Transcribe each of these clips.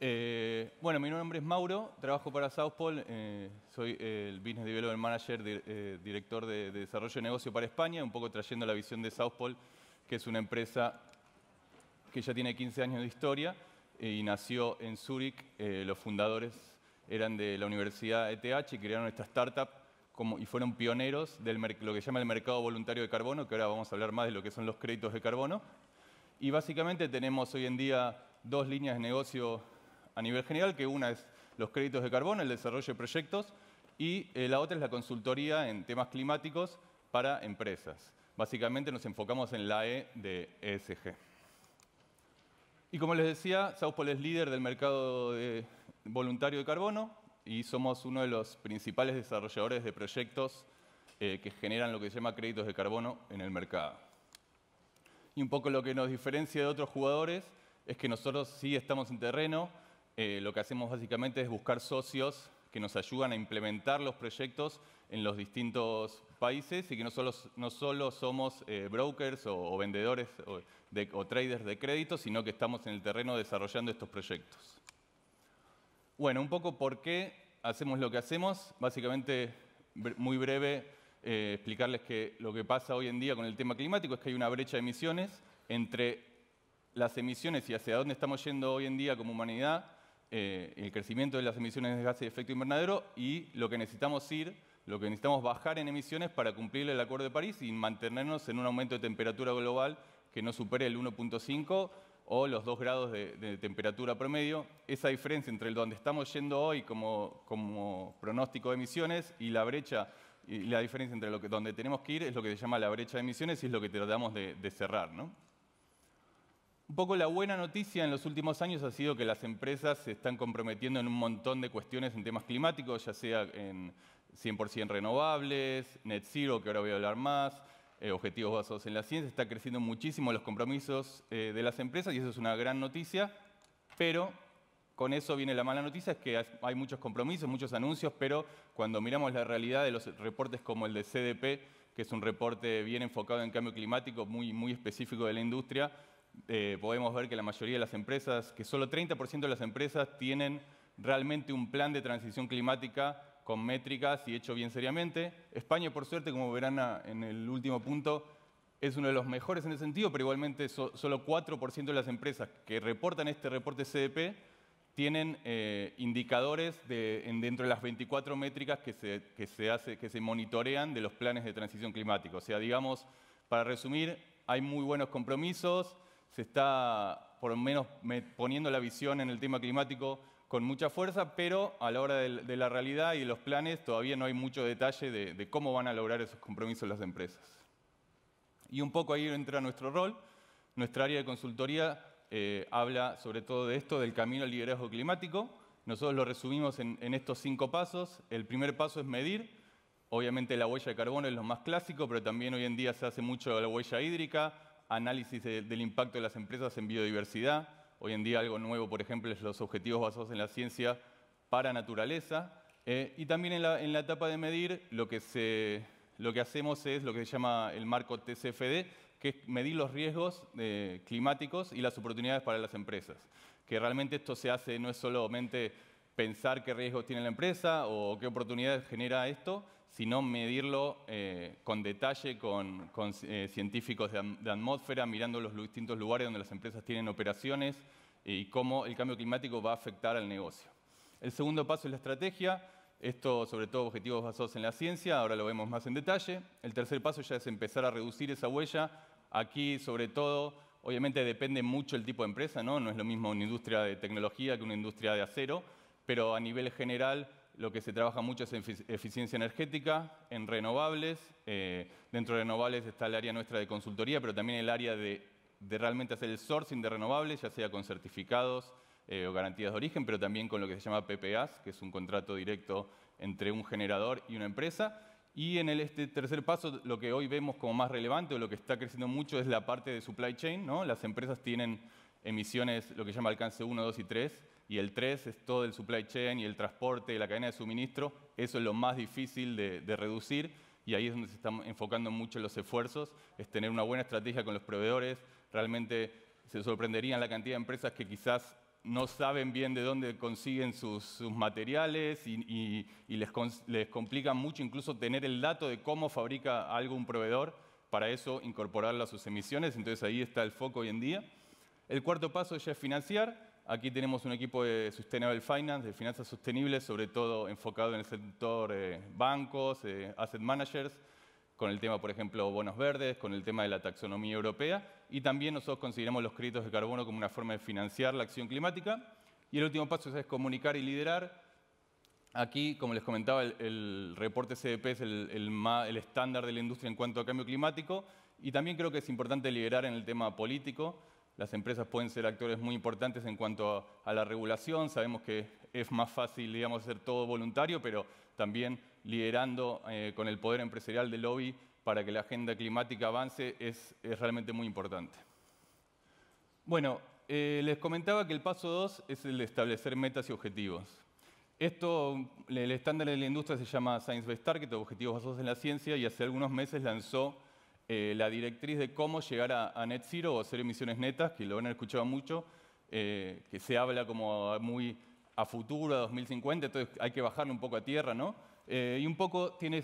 Eh, bueno, mi nombre es Mauro, trabajo para Southpol, eh, soy el Business Development Manager, eh, director de, desarrollo de negocio para España, un poco trayendo la visión de Southpol, que es una empresa que ya tiene 15 años de historia y nació en Zúrich. los fundadores eran de la Universidad ETH y crearon esta startup como, y fueron pioneros de lo que se llama el mercado voluntario de carbono, que ahora vamos a hablar más de lo que son los créditos de carbono. Y básicamente tenemos hoy en día dos líneas de negocio a nivel general, que una es los créditos de carbono, el desarrollo de proyectos, y eh, la otra es la consultoría en temas climáticos para empresas. Básicamente nos enfocamos en la E de ESG. Y como les decía, Southpol es líder del mercado voluntario de carbono y somos uno de los principales desarrolladores de proyectos eh, que generan lo que se llama créditos de carbono en el mercado. Y un poco lo que nos diferencia de otros jugadores es que nosotros sí estamos en terreno, eh, lo que hacemos básicamente es buscar socios que nos ayudan a implementar los proyectos en los distintos países y que no solo, no solo somos eh, brokers o, vendedores o, traders de crédito, sino que estamos en el terreno desarrollando estos proyectos. Bueno, un poco por qué hacemos lo que hacemos. Básicamente, muy breve, eh, explicarles que lo que pasa hoy en día con el tema climático es que hay una brecha de emisiones entre las emisiones y hacia dónde estamos yendo hoy en día como humanidad eh, el crecimiento de las emisiones de gases de efecto invernadero y lo que necesitamos ir, lo que necesitamos bajar en emisiones para cumplir el Acuerdo de París y mantenernos en un aumento de temperatura global que no supere el 1.5 o los 2 grados de, temperatura promedio. Esa diferencia entre donde estamos yendo hoy como, pronóstico de emisiones y la brecha, y la diferencia entre lo que, donde tenemos que ir es lo que se llama la brecha de emisiones y es lo que tratamos de, de cerrar. ¿no? Un poco la buena noticia en los últimos años ha sido que las empresas se están comprometiendo en un montón de cuestiones en temas climáticos, ya sea en 100% renovables, net zero, que ahora voy a hablar más, eh, objetivos basados en la ciencia, está creciendo muchísimo los compromisos eh, de las empresas y eso es una gran noticia, pero con eso viene la mala noticia, es que hay muchos compromisos, muchos anuncios, pero cuando miramos la realidad de los reportes como el de CDP, que es un reporte bien enfocado en cambio climático, muy, muy específico de la industria, eh, podemos ver que la mayoría de las empresas, que solo 30% de las empresas tienen realmente un plan de transición climática con métricas y hecho bien seriamente. España, por suerte, como verán en el último punto, es uno de los mejores en ese sentido, pero igualmente solo 4% de las empresas que reportan este reporte CDP tienen eh, indicadores de, dentro de las 24 métricas que se, que, se que se monitorean de los planes de transición climática. O sea, digamos, para resumir, hay muy buenos compromisos, se está por lo menos poniendo la visión en el tema climático con mucha fuerza, pero a la hora de, la realidad y de los planes todavía no hay mucho detalle de, cómo van a lograr esos compromisos las empresas. Y un poco ahí entra nuestro rol. Nuestra área de consultoría eh, habla sobre todo de esto, del camino al liderazgo climático. Nosotros lo resumimos en, en estos cinco pasos. El primer paso es medir. Obviamente la huella de carbono es lo más clásico, pero también hoy en día se hace mucho la huella hídrica, análisis del impacto de las empresas en biodiversidad. Hoy en día algo nuevo, por ejemplo, es los objetivos basados en la ciencia para naturaleza. Eh, y también en la, etapa de medir lo que, lo que hacemos es lo que se llama el marco TCFD, que es medir los riesgos eh, climáticos y las oportunidades para las empresas. Que realmente esto se hace no es solamente pensar qué riesgos tiene la empresa o qué oportunidades genera esto, sino medirlo eh, con detalle con, eh, científicos de, atmósfera, mirando los distintos lugares donde las empresas tienen operaciones eh, y cómo el cambio climático va a afectar al negocio. El segundo paso es la estrategia, esto sobre todo objetivos basados en la ciencia, ahora lo vemos más en detalle. El tercer paso ya es empezar a reducir esa huella, aquí sobre todo, obviamente depende mucho el tipo de empresa, no es lo mismo una industria de tecnología que una industria de acero, pero a nivel general lo que se trabaja mucho es en eficiencia energética, en renovables. Eh, dentro de renovables está el área nuestra de consultoría, pero también el área de, realmente hacer el sourcing de renovables, ya sea con certificados eh, o garantías de origen, pero también con lo que se llama PPAs, que es un contrato directo entre un generador y una empresa. Y en este tercer paso, lo que hoy vemos como más relevante o lo que está creciendo mucho es la parte de supply chain. ¿no? Las empresas tienen emisiones, lo que se llama alcance 1, 2 y 3, y el 3 es todo el supply chain y el transporte y la cadena de suministro. Eso es lo más difícil de, reducir y ahí es donde se están enfocando mucho los esfuerzos, es tener una buena estrategia con los proveedores. Realmente se sorprenderían la cantidad de empresas que quizás no saben bien de dónde consiguen sus, materiales y, les, les, complica mucho incluso tener el dato de cómo fabrica algo un proveedor, para eso incorporarlo a sus emisiones, entonces ahí está el foco hoy en día. El cuarto paso ya es financiar, Aquí tenemos un equipo de Sustainable Finance, de finanzas sostenibles, sobre todo enfocado en el sector eh, bancos, eh, asset managers, con el tema, por ejemplo, bonos verdes, con el tema de la taxonomía europea. Y también nosotros consideramos los créditos de carbono como una forma de financiar la acción climática. Y el último paso es comunicar y liderar. Aquí, como les comentaba, el, el reporte CDP es el estándar de la industria en cuanto a cambio climático. Y también creo que es importante liderar en el tema político. Las empresas pueden ser actores muy importantes en cuanto a, la regulación. Sabemos que es más fácil, digamos, hacer todo voluntario, pero también liderando eh, con el poder empresarial del lobby para que la agenda climática avance es, realmente muy importante. Bueno, eh, les comentaba que el paso dos es el de establecer metas y objetivos. Esto, el estándar de la industria se llama Science Based Target, Objetivos Basados en la Ciencia, y hace algunos meses lanzó eh, la directriz de cómo llegar a, net zero o hacer emisiones netas, que lo han escuchado mucho, eh, que se habla como muy a futuro, a 2050, entonces hay que bajarlo un poco a tierra, ¿no? Eh, y un poco tiene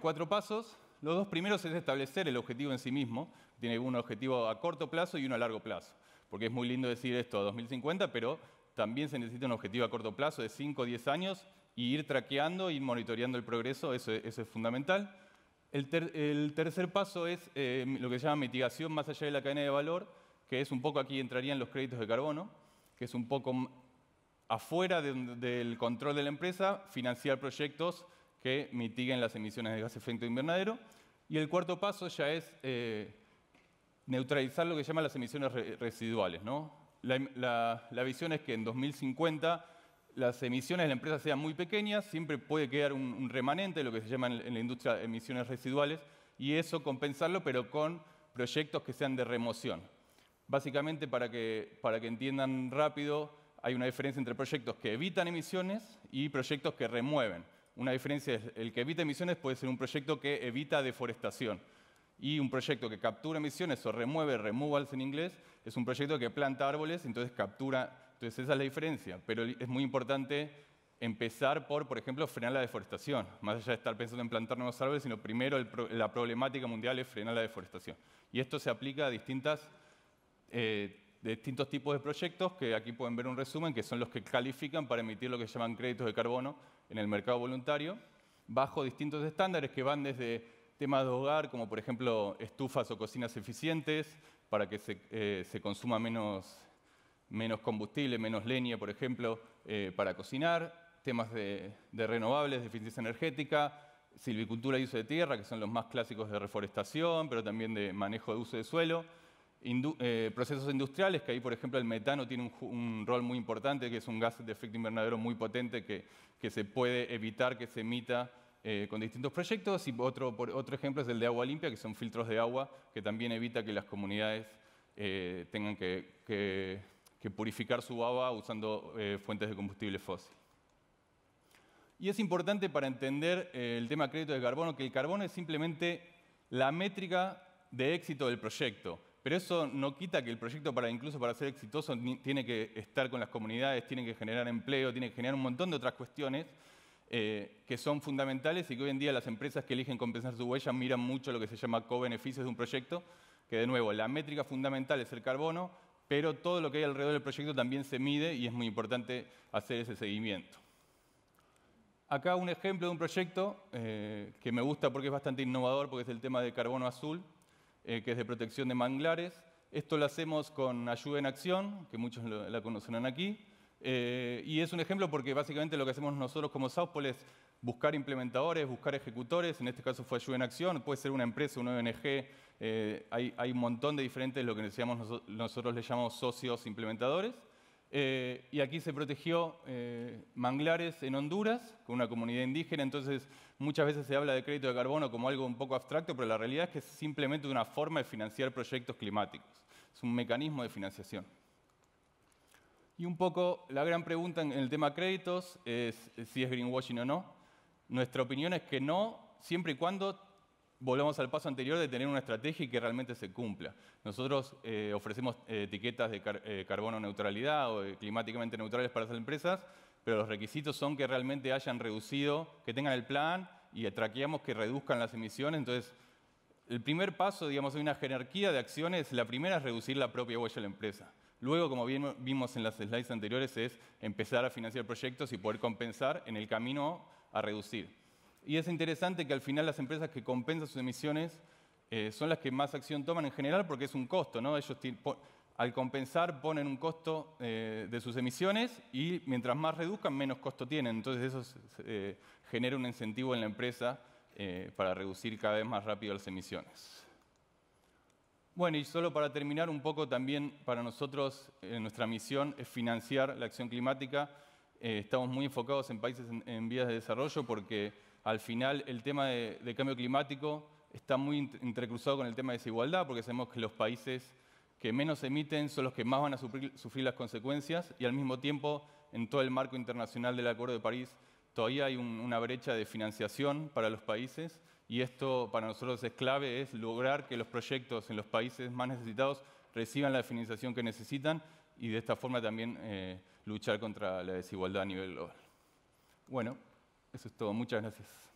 cuatro pasos. Los dos primeros es establecer el objetivo en sí mismo. Tiene un objetivo a corto plazo y uno a largo plazo. Porque es muy lindo decir esto a 2050, pero también se necesita un objetivo a corto plazo de 5 o 10 años y ir traqueando ir monitoreando el progreso, eso es fundamental. El, tercer paso es eh, lo que se llama mitigación más allá de la cadena de valor, que es un poco aquí entrarían los créditos de carbono, que es un poco afuera del control de la empresa, financiar proyectos que mitiguen las emisiones de gas efecto invernadero. Y el cuarto paso ya es eh, neutralizar lo que se llaman las emisiones residuales. la visión es que en 2050 las emisiones de la empresa sean muy pequeñas, siempre puede quedar un, remanente, lo que se llama en la industria emisiones residuales, y eso compensarlo, pero con proyectos que sean de remoción. Básicamente, para que, para que entiendan rápido, hay una diferencia entre proyectos que evitan emisiones y proyectos que remueven. Una diferencia es el que evita emisiones puede ser un proyecto que evita deforestación. Y un proyecto que captura emisiones o remueve, removals en inglés, es un proyecto que planta árboles, entonces captura entonces esa es la diferencia, pero es muy importante empezar por, por ejemplo, frenar la deforestación, más allá de estar pensando en plantar nuevos árboles, sino primero la problemática mundial es frenar la deforestación. Y esto se aplica a distintas, eh, distintos tipos de proyectos, que aquí pueden ver un resumen, que son los que califican para emitir lo que llaman créditos de carbono en el mercado voluntario, bajo distintos estándares que van desde temas de hogar, como por ejemplo estufas o cocinas eficientes, para que se eh, consuma menos menos combustible, menos leña, por ejemplo, eh, para cocinar, temas de, renovables, de eficiencia energética, silvicultura y uso de tierra, que son los más clásicos de reforestación, pero también de manejo de uso de suelo, eh, procesos industriales, que ahí, por ejemplo, el metano tiene un, rol muy importante, que es un gas de efecto invernadero muy potente que, que se puede evitar que se emita eh, con distintos proyectos. Y otro, otro ejemplo es el de agua limpia, que son filtros de agua, que también evita que las comunidades tengan que, que que purificar su baba usando eh, fuentes de combustible fósil. Y es importante para entender eh, el tema crédito de carbono que el carbono es simplemente la métrica de éxito del proyecto. Pero eso no quita que el proyecto, para, incluso para ser exitoso, tiene que estar con las comunidades, tiene que generar empleo, tiene que generar un montón de otras cuestiones eh, que son fundamentales y que hoy en día las empresas que eligen compensar su huella miran mucho lo que se llama co-beneficios de un proyecto, que de nuevo, la métrica fundamental es el carbono, pero todo lo que hay alrededor del proyecto también se mide y es muy importante hacer ese seguimiento. Acá un ejemplo de un proyecto eh, que me gusta porque es bastante innovador, porque es el tema de carbono azul, eh, que es de protección de manglares. Esto lo hacemos con Ayuda en Acción, que muchos la conocerán aquí. Eh, y es un ejemplo porque básicamente lo que hacemos nosotros como Southpol es buscar implementadores, buscar ejecutores, en este caso fue Ayuda en Acción, puede ser una empresa, una ONG, eh, hay, un montón de diferentes, lo que nosotros, nosotros le llamamos socios implementadores. Eh, y aquí se protegió eh, manglares en Honduras, con una comunidad indígena, entonces muchas veces se habla de crédito de carbono como algo un poco abstracto, pero la realidad es que es simplemente una forma de financiar proyectos climáticos, es un mecanismo de financiación. Y un poco la gran pregunta en el tema créditos es si es greenwashing o no. Nuestra opinión es que no, siempre y cuando volvamos al paso anterior de tener una estrategia y que realmente se cumpla. Nosotros eh, ofrecemos eh, etiquetas de eh, carbono neutralidad o climáticamente neutrales para las empresas, pero los requisitos son que realmente hayan reducido, que tengan el plan y traqueamos que reduzcan las emisiones. Entonces, el primer paso, digamos, hay una jerarquía de acciones, la primera es reducir la propia huella de la empresa. Luego, como vimos en las slides anteriores, es empezar a financiar proyectos y poder compensar en el camino a reducir. Y es interesante que al final las empresas que compensan sus emisiones eh, son las que más acción toman en general porque es un costo, ¿no? Ellos al compensar ponen un costo eh, de sus emisiones y mientras más reduzcan, menos costo tienen. Entonces eso eh, genera un incentivo en la empresa para reducir cada vez más rápido las emisiones. Bueno, y solo para terminar un poco también para nosotros, nuestra misión es financiar la acción climática eh, estamos muy enfocados en países en, vías de desarrollo porque al final el tema de, cambio climático está muy entrecruzado con el tema de desigualdad porque sabemos que los países que menos emiten son los que más van a sufrir, las consecuencias y al mismo tiempo en todo el marco internacional del Acuerdo de París todavía hay una brecha de financiación para los países y esto para nosotros es clave, es lograr que los proyectos en los países más necesitados reciban la financiación que necesitan y de esta forma también eh, luchar contra la desigualdad a nivel global. Bueno, eso es todo. Muchas gracias.